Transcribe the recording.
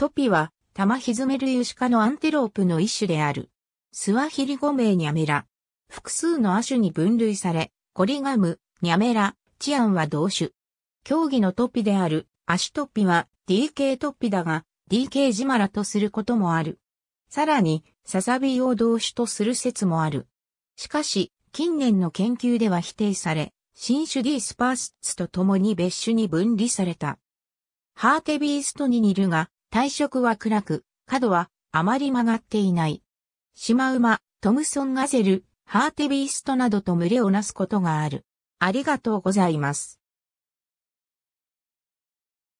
トピは、タマヒズメルユシカのアンテロープの一種である。スワヒリ語名ニャメラ。複数の亜種に分類され、コリガム、ニャメラ、チアンは同種。競技のトピである、アシュトピは DK トピだが、DK ジマラとすることもある。さらに、ササビを同種とする説もある。しかし、近年の研究では否定され、新種ディスパースツと共に別種に分離された。ハーテビーストに似るが、体色は暗く、角はあまり曲がっていない。シマウマ、トムソンガゼル、ハーテビーストなどと群れをなすことがある。ありがとうございます。